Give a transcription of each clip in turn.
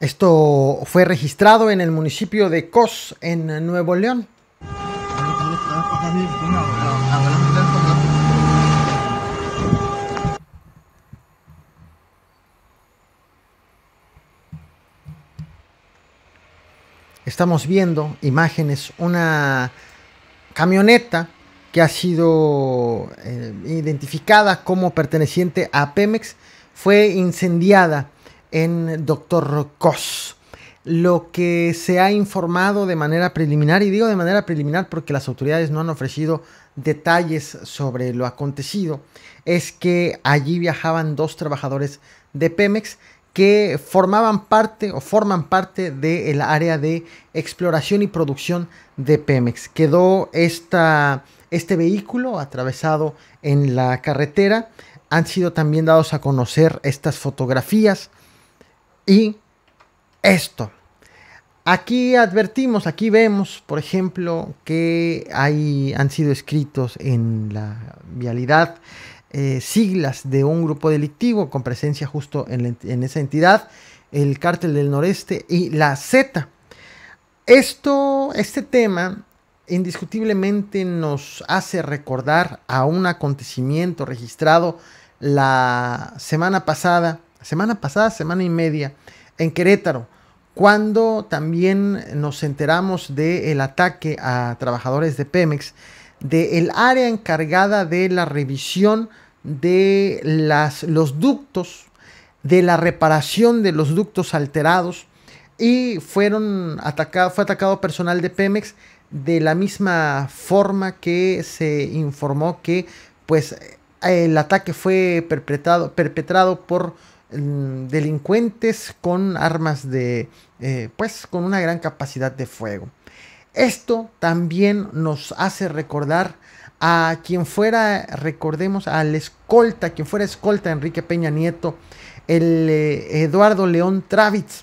Esto fue registrado en el municipio de Cos, en Nuevo León. estamos viendo imágenes, una camioneta que ha sido eh, identificada como perteneciente a Pemex, fue incendiada en Doctor Cos. Lo que se ha informado de manera preliminar, y digo de manera preliminar porque las autoridades no han ofrecido detalles sobre lo acontecido, es que allí viajaban dos trabajadores de Pemex que formaban parte o forman parte del área de exploración y producción de Pemex. Quedó esta, este vehículo atravesado en la carretera. Han sido también dados a conocer estas fotografías y esto. Aquí advertimos, aquí vemos, por ejemplo, que hay, han sido escritos en la vialidad eh, siglas de un grupo delictivo con presencia justo en, esa entidad, el cártel del noreste y la Z. Esto, este tema indiscutiblemente nos hace recordar a un acontecimiento registrado la semana pasada, semana pasada, semana y media, en Querétaro, cuando también nos enteramos del ataque a trabajadores de Pemex del el área encargada de la revisión de las, los ductos, de la reparación de los ductos alterados y fueron atacado, fue atacado personal de Pemex de la misma forma que se informó que pues el ataque fue perpetrado, perpetrado por mm, delincuentes con armas de eh, pues con una gran capacidad de fuego. Esto también nos hace recordar a quien fuera, recordemos, al escolta, quien fuera escolta Enrique Peña Nieto, el eh, Eduardo León Travitz.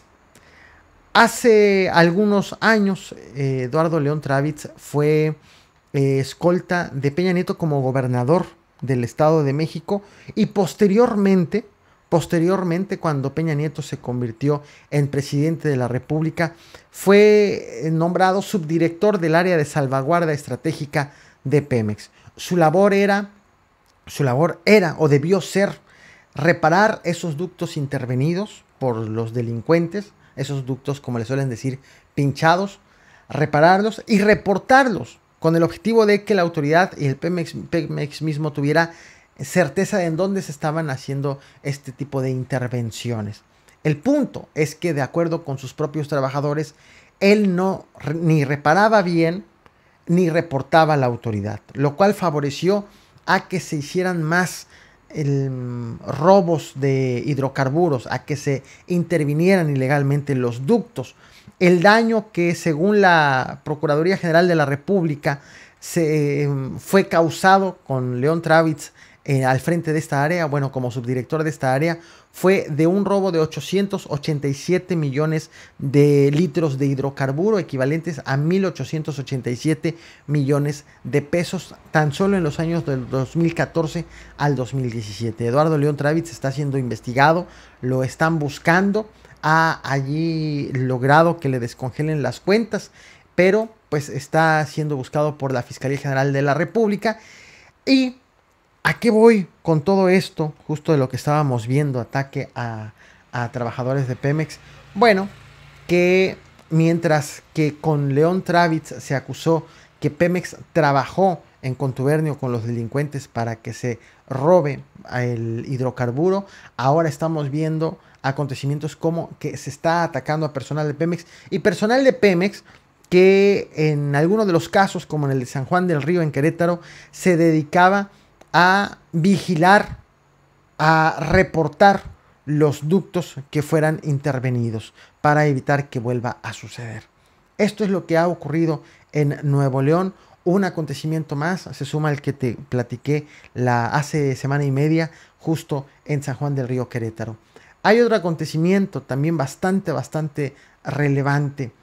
Hace algunos años, eh, Eduardo León Travitz fue eh, escolta de Peña Nieto como gobernador del Estado de México y posteriormente Posteriormente, cuando Peña Nieto se convirtió en presidente de la República, fue eh, nombrado subdirector del área de salvaguarda estratégica de Pemex. Su labor era, su labor era o debió ser reparar esos ductos intervenidos por los delincuentes, esos ductos, como le suelen decir, pinchados, repararlos y reportarlos con el objetivo de que la autoridad y el Pemex, Pemex mismo tuviera certeza de en dónde se estaban haciendo este tipo de intervenciones. El punto es que de acuerdo con sus propios trabajadores, él no ni reparaba bien ni reportaba a la autoridad, lo cual favoreció a que se hicieran más em, robos de hidrocarburos, a que se intervinieran ilegalmente los ductos. El daño que según la Procuraduría General de la República se, em, fue causado con León Travitz eh, al frente de esta área, bueno, como subdirector de esta área, fue de un robo de 887 millones de litros de hidrocarburo, equivalentes a 1.887 millones de pesos, tan solo en los años del 2014 al 2017. Eduardo León Travitz está siendo investigado, lo están buscando, ha allí logrado que le descongelen las cuentas, pero pues está siendo buscado por la Fiscalía General de la República y ¿A qué voy con todo esto? Justo de lo que estábamos viendo, ataque a, trabajadores de Pemex. Bueno, que mientras que con León Travitz se acusó que Pemex trabajó en contubernio con los delincuentes para que se robe el hidrocarburo, ahora estamos viendo acontecimientos como que se está atacando a personal de Pemex y personal de Pemex que en algunos de los casos, como en el de San Juan del Río en Querétaro, se dedicaba a vigilar, a reportar los ductos que fueran intervenidos para evitar que vuelva a suceder. Esto es lo que ha ocurrido en Nuevo León. Un acontecimiento más se suma al que te platiqué la, hace semana y media justo en San Juan del Río Querétaro. Hay otro acontecimiento también bastante, bastante relevante.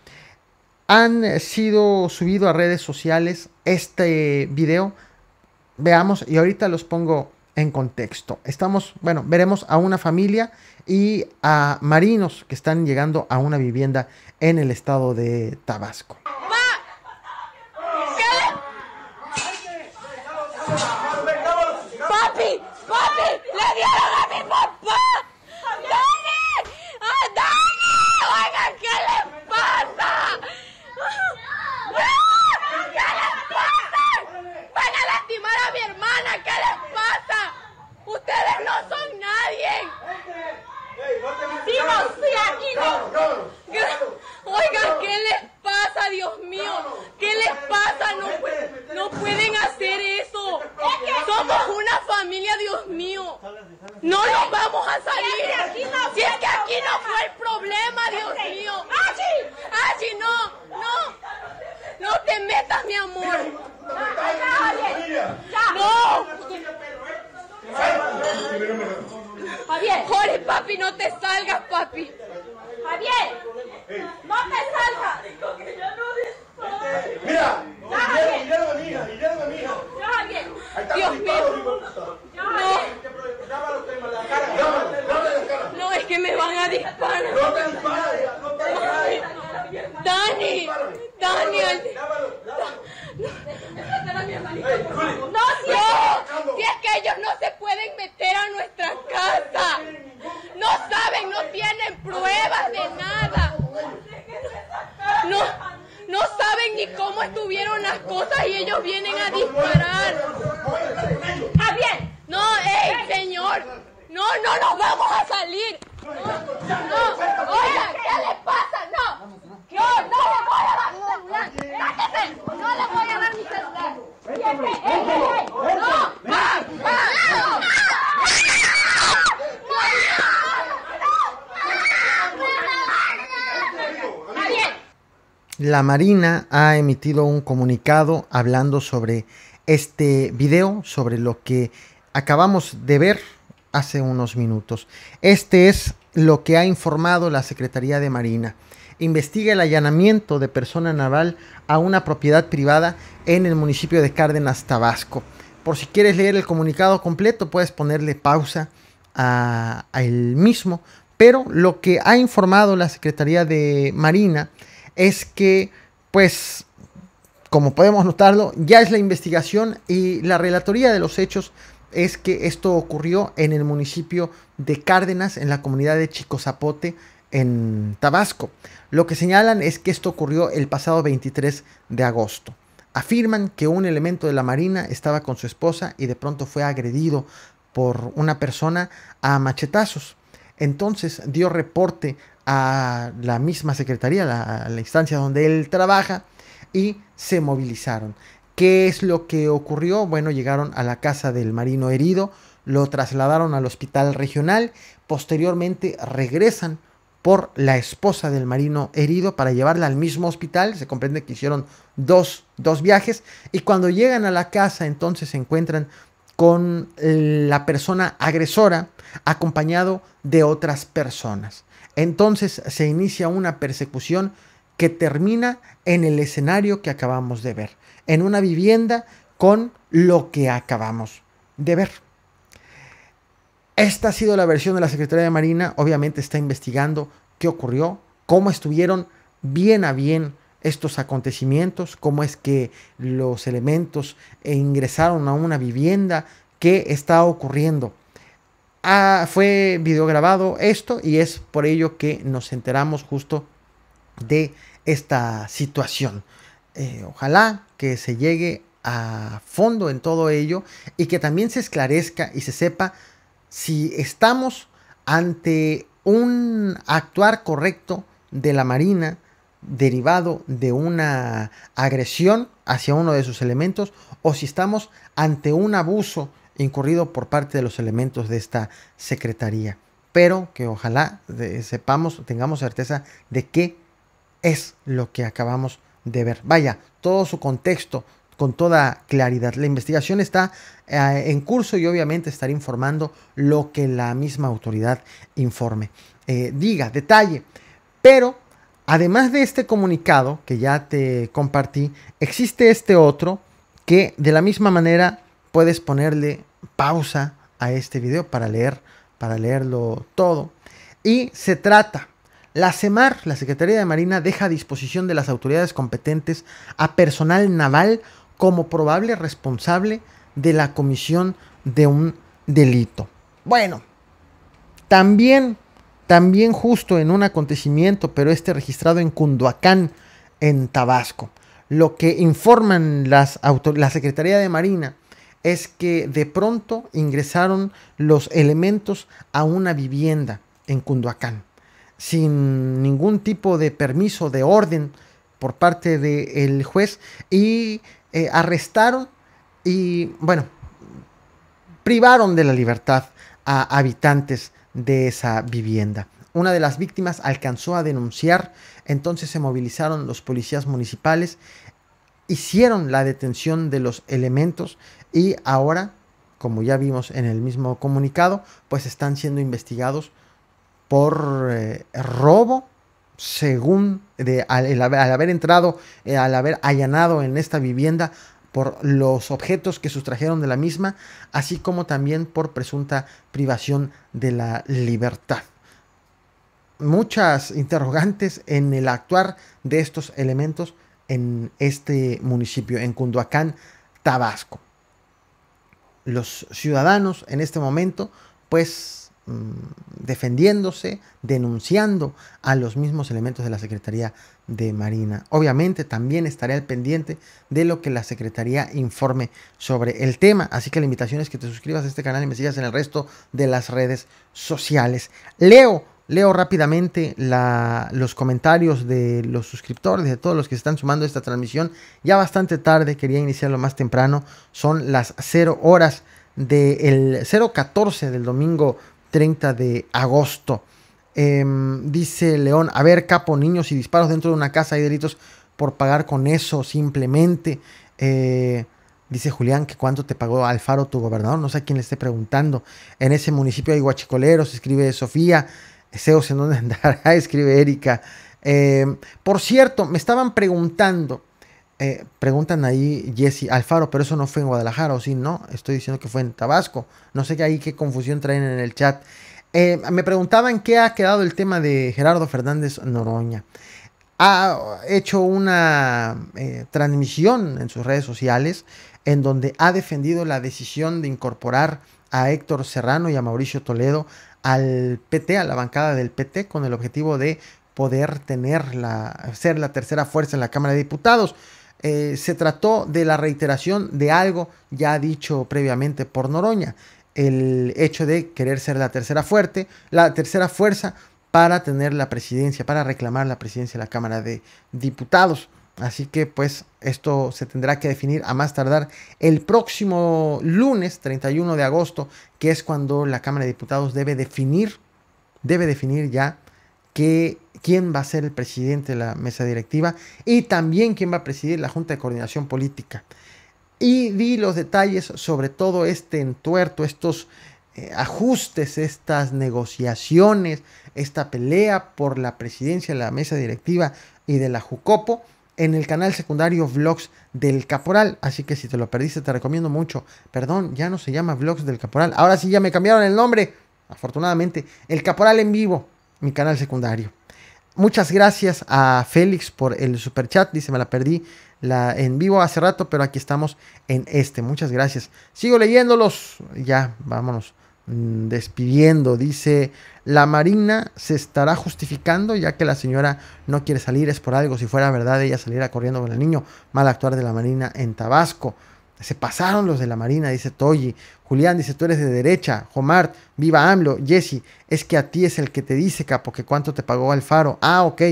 Han sido subido a redes sociales este video veamos, y ahorita los pongo en contexto. Estamos, bueno, veremos a una familia y a marinos que están llegando a una vivienda en el estado de Tabasco. ¡Papi! ¡Papi! ¡Le dieron No nos vamos a salir. Si es que aquí no, fue el problema, Dios mío. Así, ah, ¡Achi, no! ¡No! ¡No te metas, mi amor! ¡No! Javier. Jorge, papi, no te salgas, papi. Javier. que me van a disparar. No te dispares, no te Dani, Dani, no, si es, que ellos no se pueden meter a nuestra casa, no saben, no tienen pruebas de nada, no, saben ni cómo estuvieron las cosas y ellos vienen a disparar. Javier, no, hey, señor, no, no nos vamos a salir. la Marina ha emitido un comunicado hablando sobre este video, sobre lo que acabamos de ver hace unos minutos. Este es lo que ha informado la Secretaría de Marina. Investiga el allanamiento de persona naval a una propiedad privada en el municipio de Cárdenas, Tabasco. Por si quieres leer el comunicado completo, puedes ponerle pausa a el mismo. Pero lo que ha informado la Secretaría de Marina es que, pues, como podemos notarlo, ya es la investigación y la relatoría de los hechos es que esto ocurrió en el municipio de Cárdenas, en la comunidad de Chico Zapote en Tabasco. Lo que señalan es que esto ocurrió el pasado 23 de agosto. Afirman que un elemento de la Marina estaba con su esposa y de pronto fue agredido por una persona a machetazos. Entonces dio reporte a la misma secretaría, a la instancia donde él trabaja, y se movilizaron. ¿Qué es lo que ocurrió? Bueno, llegaron a la casa del marino herido, lo trasladaron al hospital regional, posteriormente regresan por la esposa del marino herido para llevarla al mismo hospital. Se comprende que hicieron dos, dos viajes y cuando llegan a la casa entonces se encuentran con eh, la persona agresora acompañado de otras personas. Entonces se inicia una persecución que termina en el escenario que acabamos de ver, en una vivienda con lo que acabamos de ver. Esta ha sido la versión de la Secretaría de Marina, obviamente está investigando qué ocurrió, cómo estuvieron bien a bien estos acontecimientos, cómo es que los elementos eh, ingresaron a una vivienda, qué está ocurriendo. Ah, fue videograbado esto y es por ello que nos enteramos justo de esta situación. Eh, ojalá que se llegue a fondo en todo ello y que también se esclarezca y se sepa si estamos ante un actuar correcto de la Marina, derivado de una agresión hacia uno de sus elementos o si estamos ante un abuso incurrido por parte de los elementos de esta Secretaría. Pero que ojalá sepamos, tengamos certeza de qué es lo que acabamos de ver. Vaya, todo su contexto con toda claridad. La investigación está eh, en curso y obviamente estaré informando lo que la misma autoridad informe, eh, diga, detalle. Pero Además de este comunicado que ya te compartí, existe este otro que de la misma manera puedes ponerle pausa a este video para leer, para leerlo todo. Y se trata, la CEMAR, la Secretaría de Marina, deja a disposición de las autoridades competentes a personal naval como probable responsable de la comisión de un delito. Bueno, también también justo en un acontecimiento, pero este registrado en Cunduacán, en Tabasco. Lo que informan las la Secretaría de Marina es que de pronto ingresaron los elementos a una vivienda en Cunduacán, sin ningún tipo de permiso, de orden por parte del juez, y eh, arrestaron y, bueno, privaron de la libertad a habitantes de esa vivienda. Una de las víctimas alcanzó a denunciar, entonces se movilizaron los policías municipales, hicieron la detención de los elementos y ahora, como ya vimos en el mismo comunicado, pues están siendo investigados por eh, robo, según de, al, haber entrado, eh, al haber allanado en esta vivienda por los objetos que sustrajeron de la misma, así como también por presunta privación de la libertad. Muchas interrogantes en el actuar de estos elementos en este municipio, en Cunduacán, Tabasco. Los ciudadanos en este momento, pues Mm, defendiéndose, denunciando a los mismos elementos de la Secretaría de Marina. Obviamente también estaré al pendiente de lo que la Secretaría informe sobre el tema, así que la invitación es que te suscribas a este canal y me sigas en el resto de las redes sociales. Leo, leo rápidamente los comentarios de los suscriptores, de todos los que se están sumando a esta transmisión. Ya bastante tarde, quería iniciarlo más temprano, son las 0 horas del 014 del domingo 30 de agosto. Em, dice León, a ver, capo, niños y disparos dentro de una casa, hay delitos por pagar con eso, simplemente. Eh, dice Julián que cuánto te pagó Alfaro tu gobernador, no sé a quién le esté preguntando. En ese municipio hay guachicoleros, escribe Sofía. Seos en dónde andará, escribe Erika. Em, por cierto, me estaban preguntando eh, preguntan ahí Jesse Alfaro, pero eso no fue en Guadalajara, o sí, no, estoy diciendo que fue en Tabasco. No sé qué ahí qué confusión traen en el chat. Eh, me preguntaban qué ha quedado el tema de Gerardo Fernández Noroña. Ha hecho una eh, transmisión en sus redes sociales en donde ha defendido la decisión de incorporar a Héctor Serrano y a Mauricio Toledo al PT, a la bancada del PT, con el objetivo de poder tener la, ser la tercera fuerza en la Cámara de Diputados. Eh, se trató de la reiteración de algo ya dicho previamente por Noroña, el hecho de querer ser la tercera fuerte, la tercera fuerza para tener la presidencia, para reclamar la presidencia de la Cámara de Diputados. Así que pues esto se tendrá que definir a más tardar el próximo lunes 31 de agosto, que es cuando la Cámara de Diputados debe definir, debe definir ya que, quién va a ser el presidente de la mesa directiva y también quién va a presidir la Junta de Coordinación Política. Y di los detalles sobre todo este entuerto, estos eh, ajustes, estas negociaciones, esta pelea por la presidencia de la mesa directiva y de la Jucopo en el canal secundario Vlogs del Caporal. Así que si te lo perdiste, te recomiendo mucho. Perdón, ya no se llama Vlogs del Caporal. Ahora sí ya me cambiaron el nombre. Afortunadamente, El Caporal en vivo, mi canal secundario. Muchas gracias a Félix por el super chat. Dice, me la perdí la, en vivo hace rato, pero aquí estamos en este. Muchas gracias. Sigo leyéndolos. Ya, vámonos. Mm, despidiendo. Dice, la Marina se estará justificando ya que la señora no quiere salir. Es por algo. Si fuera verdad, ella saliera corriendo con el niño. Mal actuar de la Marina en Tabasco. Se pasaron los de la Marina, dice Toyi. Julián dice, tú eres de derecha. Jomart, viva AMLO. Jesse, es que a ti es el que te dice, capo, que cuánto te pagó Alfaro. Ah, ok,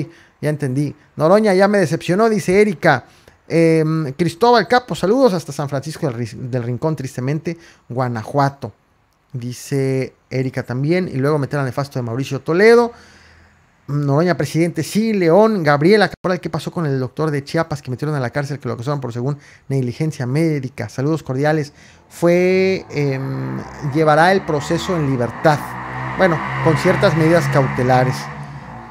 ya entendí. Noroña ya me decepcionó, dice Erika. Em, Cristóbal Capo, saludos hasta San Francisco del, Rincón, tristemente, Guanajuato. Dice Erika también. Y luego meter al nefasto de Mauricio Toledo. Noroña, presidente, sí, León, Gabriela ¿qué pasó con el doctor de Chiapas que metieron a la cárcel, que lo acusaron por según negligencia médica? Saludos cordiales. Fue, em, llevará el proceso en libertad, bueno, con ciertas medidas cautelares.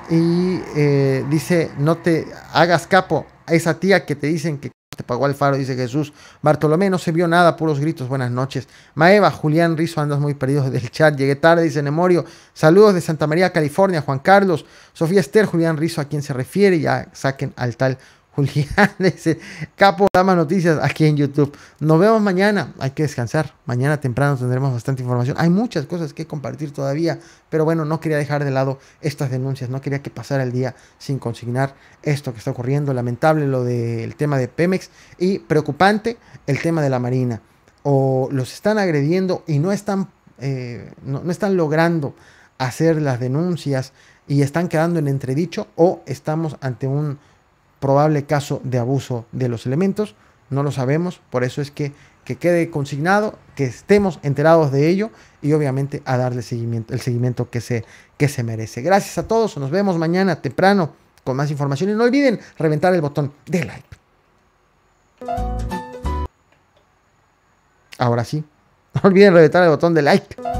Y eh, dice, no te hagas capo a esa tía que te dicen que te pagó faro, dice Jesús. Bartolomé, no se vio nada, puros gritos, buenas noches. Maeva, Julián Rizo, andas muy perdido del chat. Llegué tarde, dice Nemorio. Saludos de Santa María, California, Juan Carlos. Sofía Esther, Julián Rizo, a quien se refiere, ya saquen al tal Julián, ese capo Dama Noticias aquí en YouTube. Nos vemos mañana, hay que descansar. Mañana temprano tendremos bastante información. Hay muchas cosas que compartir todavía, pero bueno, no quería dejar de lado estas denuncias, no quería que pasara el día sin consignar esto que está ocurriendo. Lamentable lo del tema de Pemex y preocupante el tema de la Marina. O los están agrediendo y no están, eh, no están logrando hacer las denuncias y están quedando en entredicho o estamos ante un probable caso de abuso de los elementos. No lo sabemos, por eso es que, que quede consignado, que estemos enterados de ello y obviamente a darle seguimiento, el seguimiento que se, que se merece. Gracias a todos, nos vemos mañana temprano con más información y no olviden reventar el botón de like. Ahora sí, no olviden reventar el botón de like.